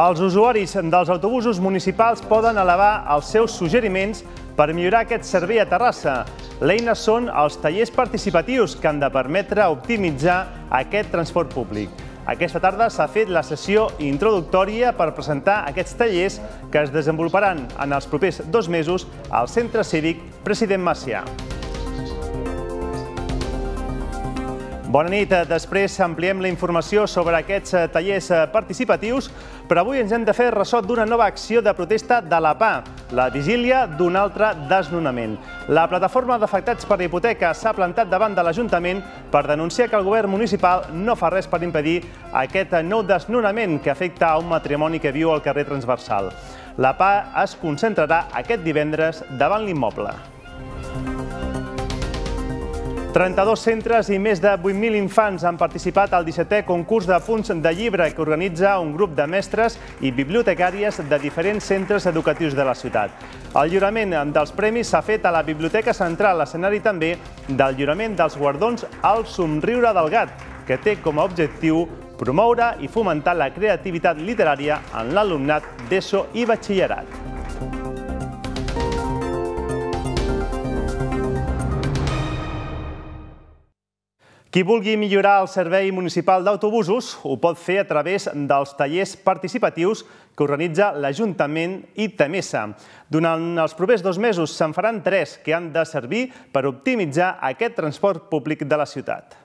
Els usuaris dels autobusos municipals poden elevar els seus suggeriments per millorar aquest servei a Terrassa. L'eina són els tallers participatius que han de permetre optimitzar aquest transport públic. Aquesta tarda s'ha fet la sessió introductòria per presentar aquests tallers que es desenvoluparan en els propers dos mesos al Centre Cívic President Macià. Bona nit. Després ampliem la informació sobre aquests eh, tallers eh, participatius, però avui ens hem de fer ressò d'una nova acció de protesta de la PA, la vigília d'un altre desnonament. La plataforma d'afectats per hipoteca s'ha plantat davant de l'Ajuntament per denunciar que el govern municipal no fa res per impedir aquest eh, nou desnonament que afecta a un matrimoni que viu al carrer transversal. La PA es concentrarà aquest divendres davant l'immoble. 32 centres i més de 8.000 infants han participat al 17è concurs de punts de llibre que organitza un grup de mestres i bibliotecàries de diferents centres educatius de la ciutat. El lliurament dels premis s'ha fet a la Biblioteca Central, l'escenari també del lliurament dels guardons al somriure del gat, que té com a objectiu promoure i fomentar la creativitat literària en l'alumnat d'ESO i batxillerat. Qui vulgui millorar el servei municipal d'autobusos ho pot fer a través dels tallers participatius que organitza l'Ajuntament i Temesa. Durant els propers dos mesos se'n faran tres que han de servir per optimitzar aquest transport públic de la ciutat.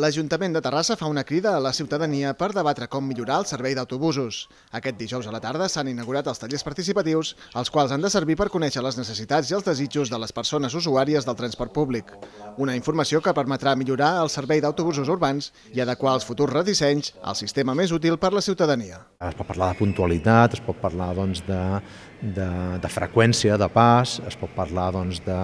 L'Ajuntament de Terrassa fa una crida a la ciutadania per debatre com millorar el servei d'autobusos. Aquest dijous a la tarda s'han inaugurat els tallers participatius, els quals han de servir per conèixer les necessitats i els desitjos de les persones usuàries del transport públic. Una informació que permetrà millorar el servei d'autobusos urbans i adequar els futurs redissenys al sistema més útil per a la ciutadania. Es pot parlar de puntualitat, es pot parlar doncs, de, de, de freqüència, de pas, es pot parlar doncs, de,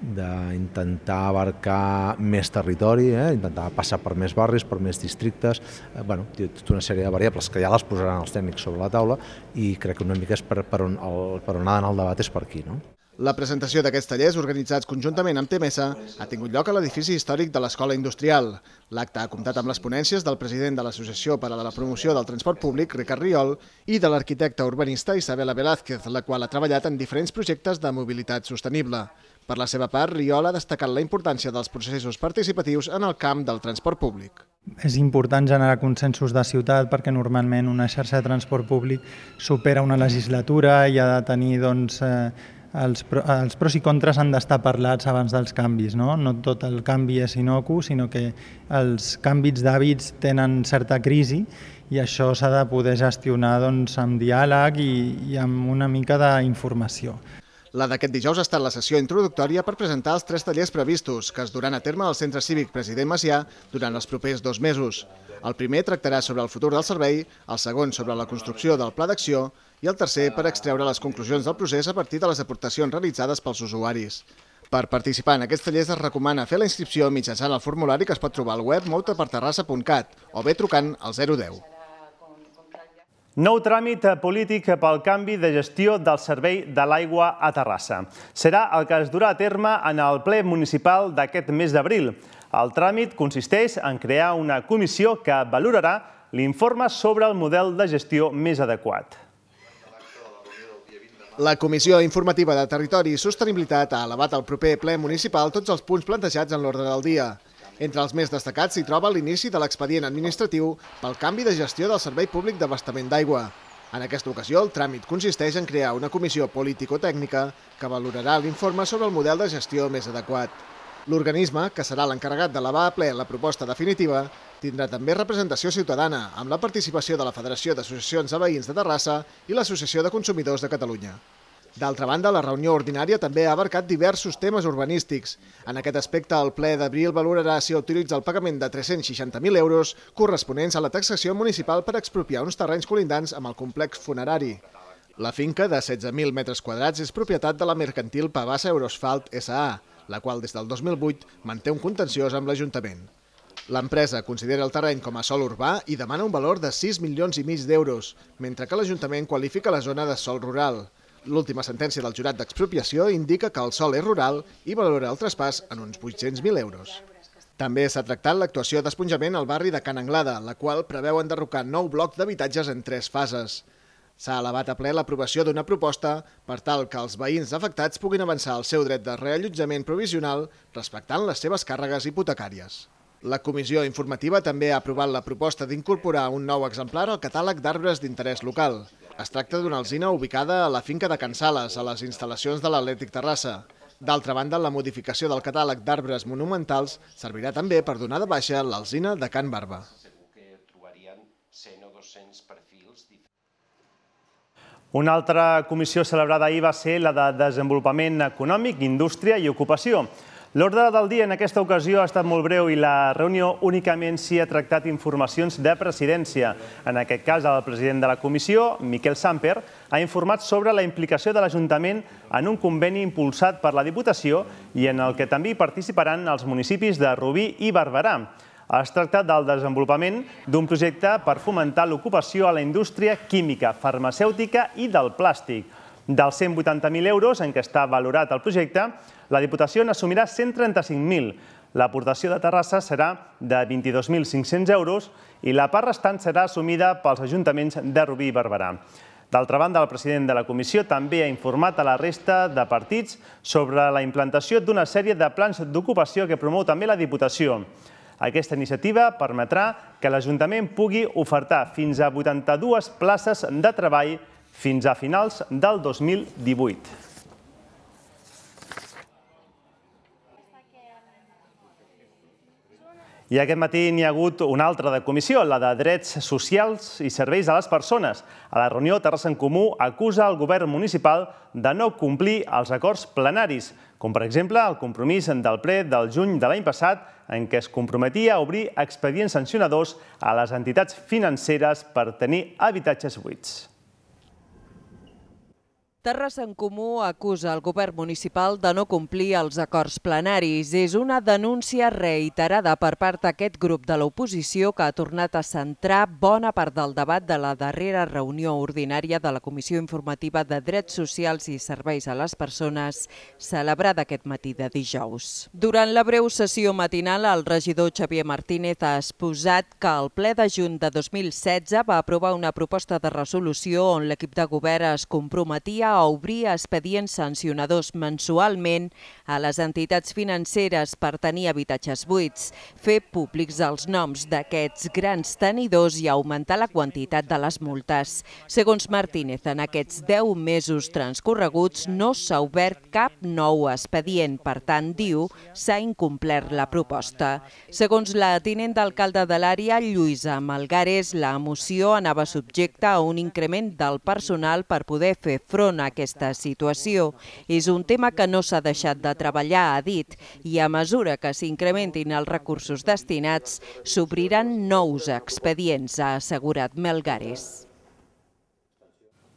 d'intentar abarcar més territori, eh? intentar passar per més barris, per més districtes, eh, bueno, tota una sèrie de variables que ja les posaran els tècnics sobre la taula i crec que una mica és per, per, on, el, per on ha d'anar el debat és per aquí. No? La presentació d'aquests tallers, organitzats conjuntament amb TMS, ha tingut lloc a l'edifici històric de l'Escola Industrial. L'acte ha comptat amb les ponències del president de l'Associació per a la Promoció del Transport Públic, Ricard Riol, i de l'arquitecte urbanista Isabela Velázquez, la qual ha treballat en diferents projectes de mobilitat sostenible. Per la seva part, Riola ha destacat la importància dels processos participatius en el camp del transport públic. És important generar consensos de ciutat perquè normalment una xarxa de transport públic supera una legislatura i ha de tenir doncs, eh, els, els pros i contres han d'estar parlats abans dels canvis. No, no tot el canvi és inocu, sinó que els canvis d'hàbits tenen certa crisi i això s'ha de poder gestionar doncs, amb diàleg i, i amb una mica d'informació. La d'aquest dijous ha estat la sessió introductòria per presentar els tres tallers previstos que es duran a terme al Centre Cívic President Macià durant els propers dos mesos. El primer tractarà sobre el futur del servei, el segon sobre la construcció del pla d'acció i el tercer per extreure les conclusions del procés a partir de les aportacions realitzades pels usuaris. Per participar en aquests tallers es recomana fer la inscripció mitjançant el formulari que es pot trobar al web moutaperterrassa.cat o bé trucant al 010. Nou tràmit polític pel canvi de gestió del servei de l'aigua a Terrassa. Serà el que es durà a terme en el ple municipal d'aquest mes d'abril. El tràmit consisteix en crear una comissió que valorarà l'informe sobre el model de gestió més adequat. La Comissió Informativa de Territori i Sostenibilitat ha elevat al proper ple municipal tots els punts plantejats en l'ordre del dia. Entre els més destacats s'hi troba l'inici de l'expedient administratiu pel canvi de gestió del Servei Públic d'Abastament d'Aigua. En aquesta ocasió, el tràmit consisteix en crear una comissió político-tècnica que valorarà l'informe sobre el model de gestió més adequat. L'organisme, que serà l'encarregat de levar a ple la proposta definitiva, tindrà també representació ciutadana, amb la participació de la Federació d'Associacions de Veïns de Terrassa i l'Associació de Consumidors de Catalunya. D'altra banda, la reunió ordinària també ha abarcat diversos temes urbanístics. En aquest aspecte, el ple d'abril valorarà si autoritza el pagament de 360.000 euros corresponents a la taxació municipal per expropiar uns terrenys colindants amb el complex funerari. La finca, de 16.000 metres quadrats, és propietat de la mercantil Pavassa Eurosfalt S.A., la qual des del 2008 manté un contenciós amb l'Ajuntament. L'empresa considera el terreny com a sòl urbà i demana un valor de 6 milions i mig d'euros, mentre que l'Ajuntament qualifica la zona de sòl rural. L'última sentència del jurat d'expropiació indica que el sol és rural i valora el traspàs en uns 800.000 euros. També s'ha tractat l'actuació d'esponjament al barri de Can Anglada, la qual preveu enderrocar nou blocs d'habitatges en tres fases. S'ha elevat a ple l'aprovació d'una proposta per tal que els veïns afectats puguin avançar el seu dret de reallotjament provisional respectant les seves càrregues hipotecàries. La comissió informativa també ha aprovat la proposta d'incorporar un nou exemplar al catàleg d'arbres d'interès local. Es tracta d'una alzina ubicada a la finca de Can Sales, a les instal·lacions de l'Atlètic Terrassa. D'altra banda, la modificació del catàleg d'arbres monumentals servirà també per donar de baixa l'alzina de Can Barba. Una altra comissió celebrada ahir va ser la de Desenvolupament Econòmic, Indústria i Ocupació. L'ordre del dia en aquesta ocasió ha estat molt breu i la reunió únicament s'hi ha tractat informacions de presidència. En aquest cas, el president de la comissió, Miquel Samper, ha informat sobre la implicació de l'Ajuntament en un conveni impulsat per la Diputació i en el que també hi participaran els municipis de Rubí i Barberà. Es tracta del desenvolupament d'un projecte per fomentar l'ocupació a la indústria química, farmacèutica i del plàstic. Dels 180.000 euros en què està valorat el projecte, la Diputació n'assumirà 135.000. L'aportació de Terrassa serà de 22.500 euros i la part restant serà assumida pels ajuntaments de Rubí i Barberà. D'altra banda, el president de la comissió també ha informat a la resta de partits sobre la implantació d'una sèrie de plans d'ocupació que promou també la Diputació. Aquesta iniciativa permetrà que l'Ajuntament pugui ofertar fins a 82 places de treball fins a finals del 2018. I aquest matí n'hi ha hagut una altra de comissió, la de Drets Socials i Serveis a les Persones. A la reunió, Terrassa en Comú acusa el govern municipal de no complir els acords plenaris, com per exemple el compromís del ple del juny de l'any passat en què es comprometia a obrir expedients sancionadors a les entitats financeres per tenir habitatges buits. Terrassa en Comú acusa el govern municipal de no complir els acords plenaris. És una denúncia reiterada per part d'aquest grup de l'oposició que ha tornat a centrar bona part del debat de la darrera reunió ordinària de la Comissió Informativa de Drets Socials i Serveis a les Persones celebrada aquest matí de dijous. Durant la breu sessió matinal, el regidor Xavier Martínez ha exposat que el ple de juny de 2016 va aprovar una proposta de resolució on l'equip de govern es comprometia a obrir expedients sancionadors mensualment a les entitats financeres per tenir habitatges buits, fer públics els noms d'aquests grans tenidors i augmentar la quantitat de les multes. Segons Martínez, en aquests 10 mesos transcorreguts no s'ha obert cap nou expedient, per tant, diu, s'ha incomplert la proposta. Segons la tinent d'alcalde de l'àrea, Lluïsa Malgares, la moció anava subjecta a un increment del personal per poder fer front a solucionar aquesta situació. És un tema que no s'ha deixat de treballar, ha dit, i a mesura que s'incrementin els recursos destinats, s'obriran nous expedients, ha assegurat Melgares.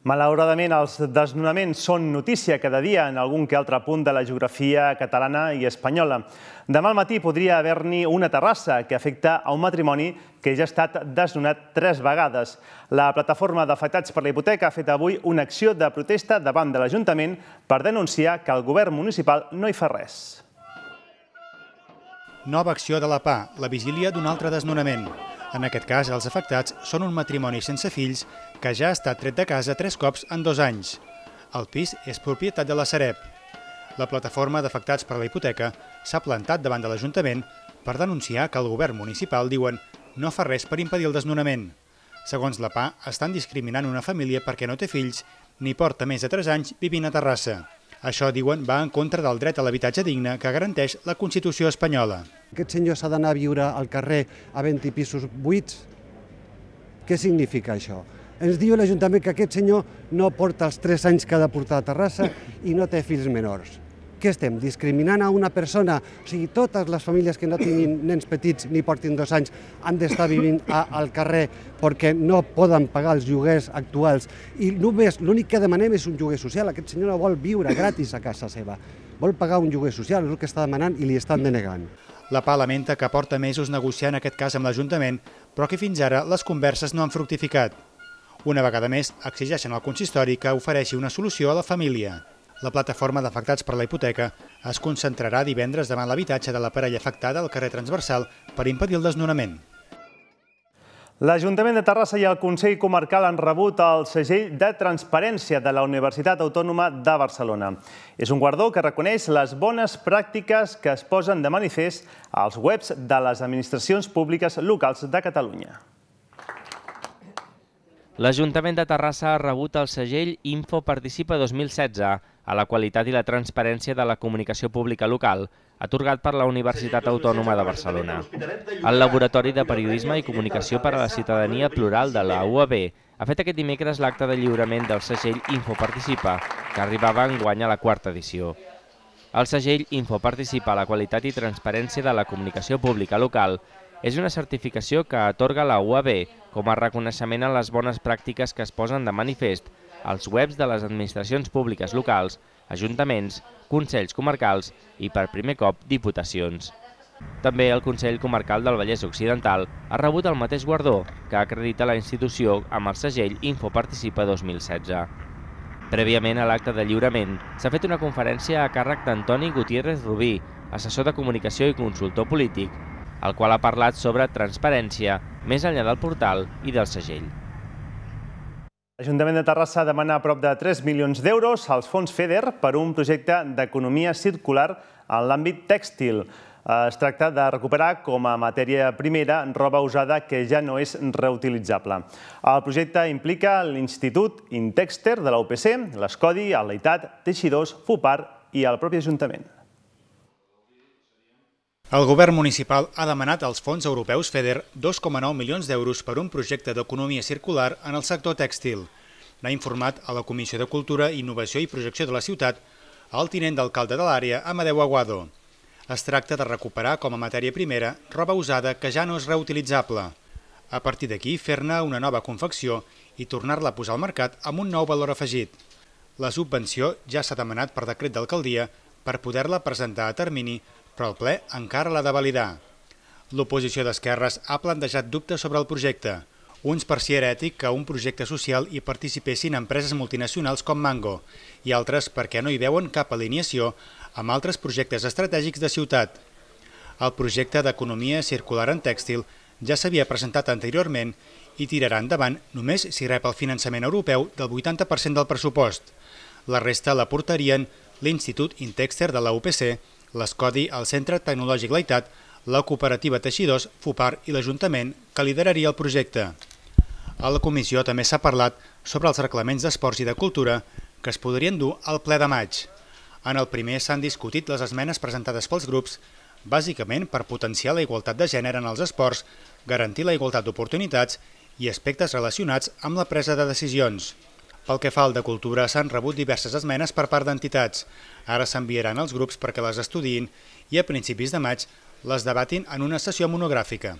Malauradament, els desnonaments són notícia cada dia en algun que altre punt de la geografia catalana i espanyola. Demà al matí podria haver-n'hi una terrassa que afecta a un matrimoni que ja ha estat desnonat tres vegades. La plataforma d'afectats per la hipoteca ha fet avui una acció de protesta davant de l'Ajuntament per denunciar que el govern municipal no hi fa res. Nova acció de la PA, la vigília d'un altre desnonament. En aquest cas, els afectats són un matrimoni sense fills que ja ha estat tret de casa tres cops en dos anys. El pis és propietat de la Sareb. La plataforma d'afectats per la hipoteca s'ha plantat davant de l'Ajuntament per denunciar que el govern municipal, diuen, no fa res per impedir el desnonament. Segons la PA, estan discriminant una família perquè no té fills ni porta més de 3 anys vivint a Terrassa. Això, diuen, va en contra del dret a l'habitatge digne que garanteix la Constitució espanyola. Aquest senyor s'ha d'anar a viure al carrer a 20 pisos buits? Què significa això? Ens diu l'Ajuntament que aquest senyor no porta els 3 anys que ha de portar a Terrassa i no té fills menors què estem, discriminant a una persona? O sigui, totes les famílies que no tinguin nens petits ni portin dos anys han d'estar vivint a, al carrer perquè no poden pagar els lloguers actuals i només l'únic que demanem és un lloguer social. Aquest senyor no vol viure gratis a casa seva, vol pagar un lloguer social, és el que està demanant i li estan denegant. La PA lamenta que porta mesos negociant aquest cas amb l'Ajuntament, però que fins ara les converses no han fructificat. Una vegada més, exigeixen al consistori que ofereixi una solució a la família. La plataforma d'afectats per la hipoteca es concentrarà divendres davant l'habitatge de la parella afectada al carrer transversal per impedir el desnonament. L'Ajuntament de Terrassa i el Consell Comarcal han rebut el segell de transparència de la Universitat Autònoma de Barcelona. És un guardó que reconeix les bones pràctiques que es posen de manifest als webs de les administracions públiques locals de Catalunya. L'Ajuntament de Terrassa ha rebut el segell Info Participa 2016, a la qualitat i la transparència de la comunicació pública local, atorgat per la Universitat Autònoma de Barcelona. El Laboratori de Periodisme i Comunicació per a la Ciutadania Plural de la UAB ha fet aquest dimecres l'acte de lliurament del segell Infoparticipa, que arribava en guany a la quarta edició. El segell Infoparticipa a la qualitat i transparència de la comunicació pública local és una certificació que atorga la UAB com a reconeixement a les bones pràctiques que es posen de manifest als webs de les administracions públiques locals, ajuntaments, consells comarcals i, per primer cop, diputacions. També el Consell Comarcal del Vallès Occidental ha rebut el mateix guardó que acredita la institució amb el segell InfoParticipa 2016. Prèviament a l'acte de lliurament, s'ha fet una conferència a càrrec d'Antoni Gutiérrez Rubí, assessor de comunicació i consultor polític, el qual ha parlat sobre transparència més enllà del portal i del segell. L'Ajuntament de Terrassa demana a prop de 3 milions d'euros als fons FEDER per un projecte d'economia circular en l'àmbit tèxtil. Es tracta de recuperar com a matèria primera roba usada que ja no és reutilitzable. El projecte implica l'Institut Intexter de la UPC, l'Escodi, el Leitat, Teixidors, FUPAR i el propi Ajuntament. El govern municipal ha demanat als fons europeus FEDER 2,9 milions d'euros per un projecte d'economia circular en el sector tèxtil. N'ha informat a la Comissió de Cultura, Innovació i Projecció de la Ciutat el tinent d'alcalde de l'àrea, Amadeu Aguado. Es tracta de recuperar com a matèria primera roba usada que ja no és reutilitzable. A partir d'aquí, fer-ne una nova confecció i tornar-la a posar al mercat amb un nou valor afegit. La subvenció ja s'ha demanat per decret d'alcaldia per poder-la presentar a termini però el ple encara l'ha de validar. L'oposició d'esquerres ha plantejat dubtes sobre el projecte, uns per si era ètic que un projecte social hi participessin empreses multinacionals com Mango i altres perquè no hi veuen cap alineació amb altres projectes estratègics de ciutat. El projecte d'economia circular en tèxtil ja s'havia presentat anteriorment i tirarà endavant només si rep el finançament europeu del 80% del pressupost. La resta la portarien l'Institut Intexter de la UPC L'escodi al Centre Tecnològic Laitat, la cooperativa Teixidors, FUPAR i l'Ajuntament, que lideraria el projecte. A la comissió també s'ha parlat sobre els reglaments d'esports i de cultura que es podrien dur al ple de maig. En el primer s'han discutit les esmenes presentades pels grups, bàsicament per potenciar la igualtat de gènere en els esports, garantir la igualtat d'oportunitats i aspectes relacionats amb la presa de decisions. Pel que fa al de Cultura, s'han rebut diverses esmenes per part d'entitats. Ara s'enviaran als grups perquè les estudiïn i a principis de maig les debatin en una sessió monogràfica.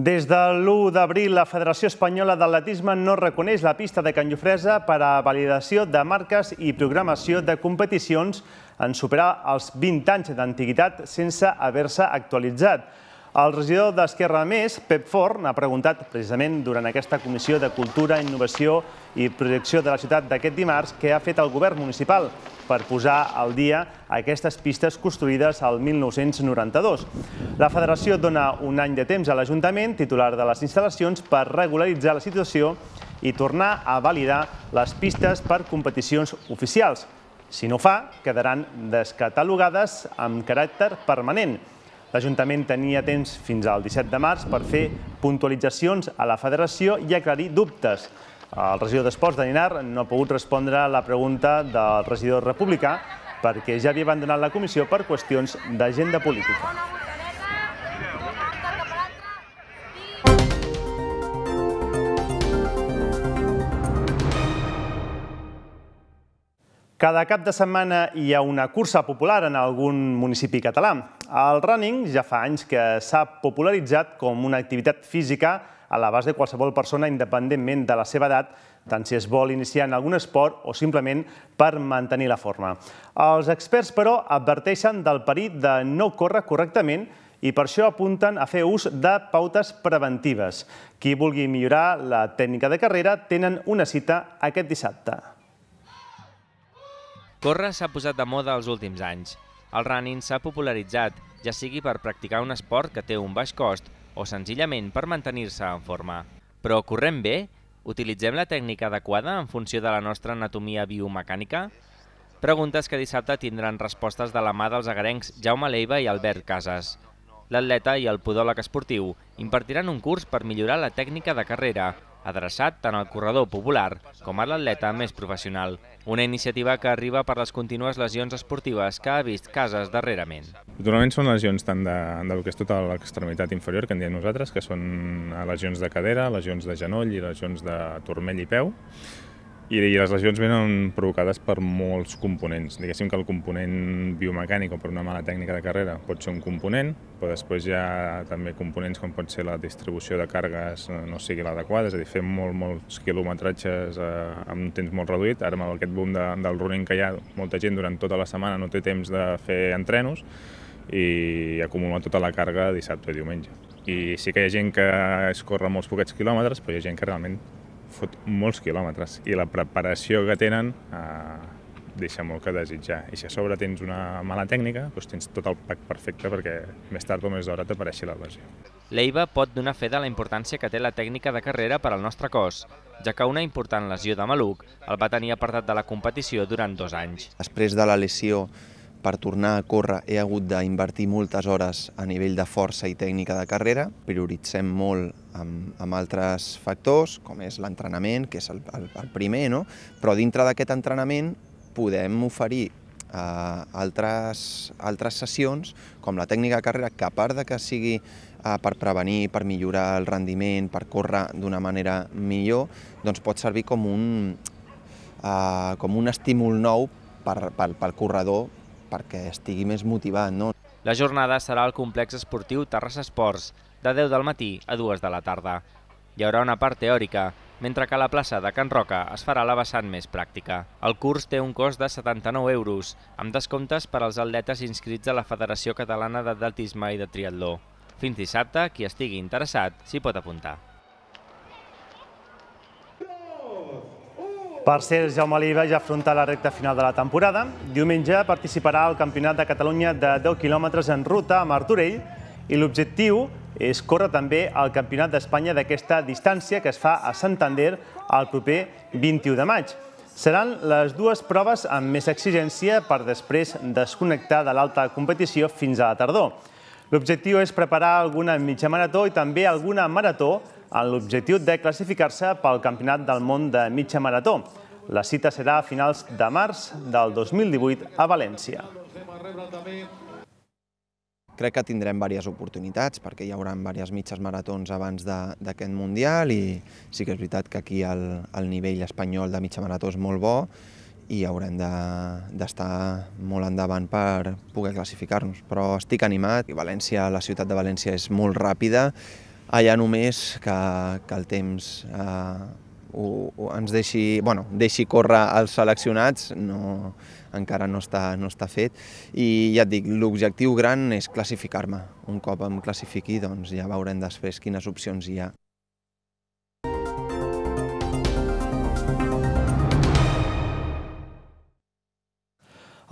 Des de l'1 d'abril, la Federació Espanyola d'Atletisme no reconeix la pista de Can Llofresa per a validació de marques i programació de competicions en superar els 20 anys d'antiguitat sense haver-se actualitzat. El regidor d'Esquerra Més, Pep Forn, ha preguntat precisament durant aquesta Comissió de Cultura, Innovació i Projecció de la Ciutat d'aquest dimarts què ha fet el govern municipal per posar al dia aquestes pistes construïdes al 1992. La federació dona un any de temps a l'Ajuntament, titular de les instal·lacions, per regularitzar la situació i tornar a validar les pistes per competicions oficials. Si no fa, quedaran descatalogades amb caràcter permanent. L'Ajuntament tenia temps fins al 17 de març per fer puntualitzacions a la federació i aclarir dubtes. El regidor d'Esports de Ninar no ha pogut respondre a la pregunta del regidor republicà perquè ja havia abandonat la comissió per qüestions d'agenda política. Cada cap de setmana hi ha una cursa popular en algun municipi català. El running ja fa anys que s'ha popularitzat com una activitat física a l'abast de qualsevol persona independentment de la seva edat, tant si es vol iniciar en algun esport o simplement per mantenir la forma. Els experts, però, adverteixen del perill de no córrer correctament i per això apunten a fer ús de pautes preventives. Qui vulgui millorar la tècnica de carrera tenen una cita aquest dissabte. Córrer s'ha posat de moda els últims anys. El running s'ha popularitzat, ja sigui per practicar un esport que té un baix cost o senzillament per mantenir-se en forma. Però correm bé? Utilitzem la tècnica adequada en funció de la nostra anatomia biomecànica? Preguntes que dissabte tindran respostes de la mà dels agarencs Jaume Leiva i Albert Casas. L'atleta i el podòleg esportiu impartiran un curs per millorar la tècnica de carrera, adreçat tant al corredor popular com a l'atleta més professional. Una iniciativa que arriba per les contínues lesions esportives que ha vist cases darrerament. Normalment són lesions tant de, del que és tota l'extremitat inferior, que en diem nosaltres, que són lesions de cadera, lesions de genoll i lesions de turmell i peu, i, I les lesions venen provocades per molts components. Diguéssim que el component biomecànic o per una mala tècnica de carrera pot ser un component, però després hi ha també components com pot ser la distribució de càrregues eh, no sigui l'adequada, és a dir, fer molt, molts quilometratges eh, amb un temps molt reduït. Ara amb aquest boom de, del running que hi ha, molta gent durant tota la setmana no té temps de fer entrenos, i acumula tota la carga dissabte i diumenge. I sí que hi ha gent que es corre molts poquets quilòmetres, però hi ha gent que realment fot molts quilòmetres i la preparació que tenen eh, deixa molt que desitjar. I si a sobre tens una mala tècnica, doncs tens tot el pack perfecte perquè més tard o més d'hora t'apareixi la lesió. L'EIVA pot donar fe de la importància que té la tècnica de carrera per al nostre cos, ja que una important lesió de maluc el va tenir apartat de la competició durant dos anys. Després de la lesió per tornar a córrer he hagut d'invertir moltes hores a nivell de força i tècnica de carrera. Prioritzem molt amb, amb altres factors, com és l'entrenament, que és el, el, el primer, no? però dintre d'aquest entrenament podem oferir eh, altres, altres sessions, com la tècnica de carrera, que a part de que sigui eh, per prevenir, per millorar el rendiment, per córrer d'una manera millor, doncs pot servir com un, eh, com un estímul nou per, pel corredor perquè estigui més motivat. No? La jornada serà al complex esportiu Terrassa Esports, de 10 del matí a 2 de la tarda. Hi haurà una part teòrica, mentre que a la plaça de Can Roca es farà la vessant més pràctica. El curs té un cost de 79 euros, amb descomptes per als atletes inscrits a la Federació Catalana d'Atletisme i de Triatló. Fins dissabte, qui estigui interessat s'hi pot apuntar. Per ser Jaume Oliva ja afronta la recta final de la temporada. Diumenge participarà al Campionat de Catalunya de 10 quilòmetres en ruta a Martorell i l'objectiu és córrer també al Campionat d'Espanya d'aquesta distància que es fa a Santander el proper 21 de maig. Seran les dues proves amb més exigència per després desconnectar de l'alta competició fins a la tardor. L'objectiu és preparar alguna mitja marató i també alguna marató amb l'objectiu de classificar-se pel Campionat del Món de mitja marató. La cita serà a finals de març del 2018 a València. Crec que tindrem diverses oportunitats perquè hi haurà diverses mitges maratons abans d'aquest Mundial i sí que és veritat que aquí el, el nivell espanyol de mitja marató és molt bo i haurem d'estar de, molt endavant per poder classificar-nos. Però estic animat. València, la ciutat de València és molt ràpida, allà ah, només que, que el temps eh, ho, ho, ens deixi, bueno, deixi córrer els seleccionats, no, encara no està, no està fet. I ja et dic, l'objectiu gran és classificar-me. Un cop em classifiqui, doncs ja veurem després quines opcions hi ha.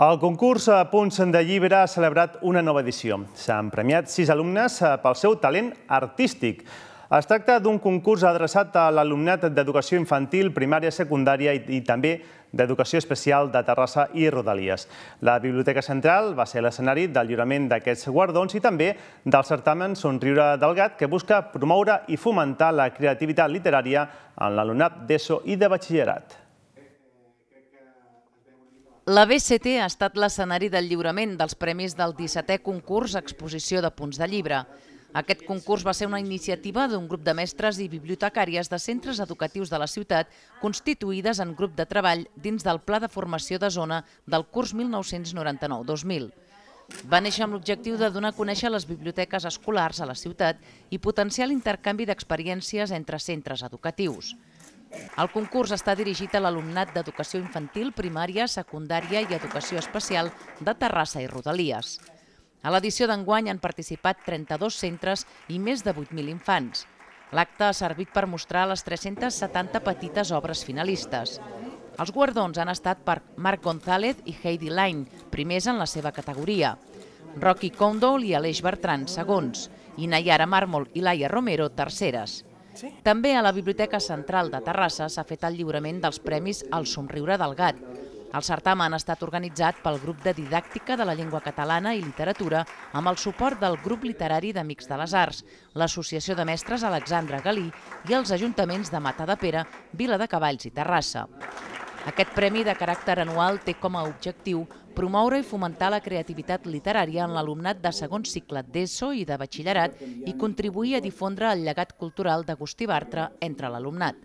El concurs Punts de Llibre ha celebrat una nova edició. S'han premiat sis alumnes eh, pel seu talent artístic. Es tracta d'un concurs adreçat a l'alumnat d'educació infantil, primària, secundària i, també d'Educació Especial de Terrassa i Rodalies. La Biblioteca Central va ser l'escenari del lliurament d'aquests guardons i també del certamen Somriure del Gat, que busca promoure i fomentar la creativitat literària en l'alumnat d'ESO i de batxillerat. La BCT ha estat l'escenari del lliurament dels premis del 17è concurs Exposició de Punts de Llibre. Aquest concurs va ser una iniciativa d'un grup de mestres i bibliotecàries de centres educatius de la ciutat constituïdes en grup de treball dins del Pla de Formació de Zona del curs 1999-2000. Va néixer amb l'objectiu de donar a conèixer les biblioteques escolars a la ciutat i potenciar l'intercanvi d'experiències entre centres educatius. El concurs està dirigit a l'alumnat d'educació infantil, primària, secundària i educació especial de Terrassa i Rodalies. A l'edició d'enguany han participat 32 centres i més de 8.000 infants. L'acte ha servit per mostrar les 370 petites obres finalistes. Els guardons han estat per Marc González i Heidi Line, primers en la seva categoria. Rocky Condol i Aleix Bertran, segons, i Nayara Mármol i Laia Romero, terceres. També a la Biblioteca Central de Terrassa s'ha fet el lliurament dels premis El somriure del gat. El certamen ha estat organitzat pel grup de didàctica de la llengua catalana i literatura amb el suport del grup literari d'Amics de les Arts, l'Associació de Mestres Alexandre Galí i els ajuntaments de Matà de Pere, Vila de Cavalls i Terrassa. Aquest premi de caràcter anual té com a objectiu promoure i fomentar la creativitat literària en l'alumnat de segon cicle d'ESO i de batxillerat i contribuir a difondre el llegat cultural d'Agustí Bartra entre l'alumnat.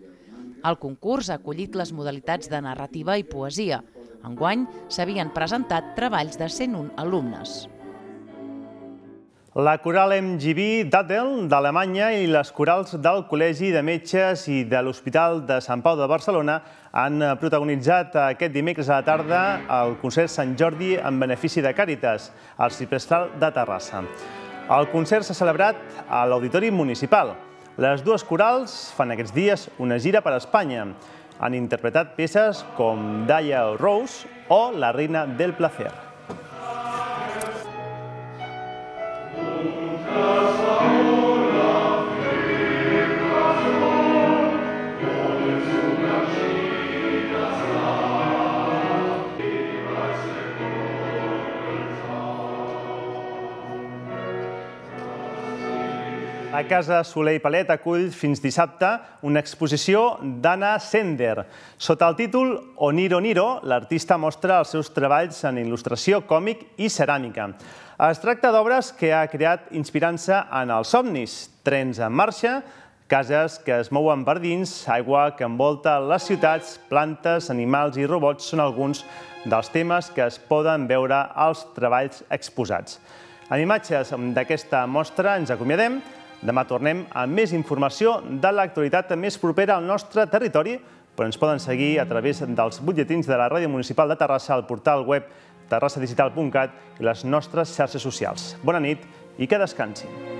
El concurs ha acollit les modalitats de narrativa i poesia. Enguany s'havien presentat treballs de 101 alumnes. La coral MGB d'Adel, d'Alemanya, i les corals del Col·legi de Metges i de l'Hospital de Sant Pau de Barcelona han protagonitzat aquest dimecres a la tarda el concert Sant Jordi en benefici de Càritas, al Ciprestal de Terrassa. El concert s'ha celebrat a l'Auditori Municipal. Les dues corals fan aquests dies una gira per Espanya. Han interpretat peces com Daya Rose o La reina del placer. a Casa Soleil Palet acull fins dissabte una exposició d'Anna Sender. Sota el títol Oniro Niro, l'artista mostra els seus treballs en il·lustració, còmic i ceràmica. Es tracta d'obres que ha creat inspirant-se en els somnis, trens en marxa, Cases que es mouen per dins, aigua que envolta les ciutats, plantes, animals i robots són alguns dels temes que es poden veure als treballs exposats. En imatges d'aquesta mostra ens acomiadem. Demà tornem amb més informació de l'actualitat més propera al nostre territori, però ens poden seguir a través dels butlletins de la Ràdio Municipal de Terrassa, al portal web terrassadigital.cat i les nostres xarxes socials. Bona nit i que descansin.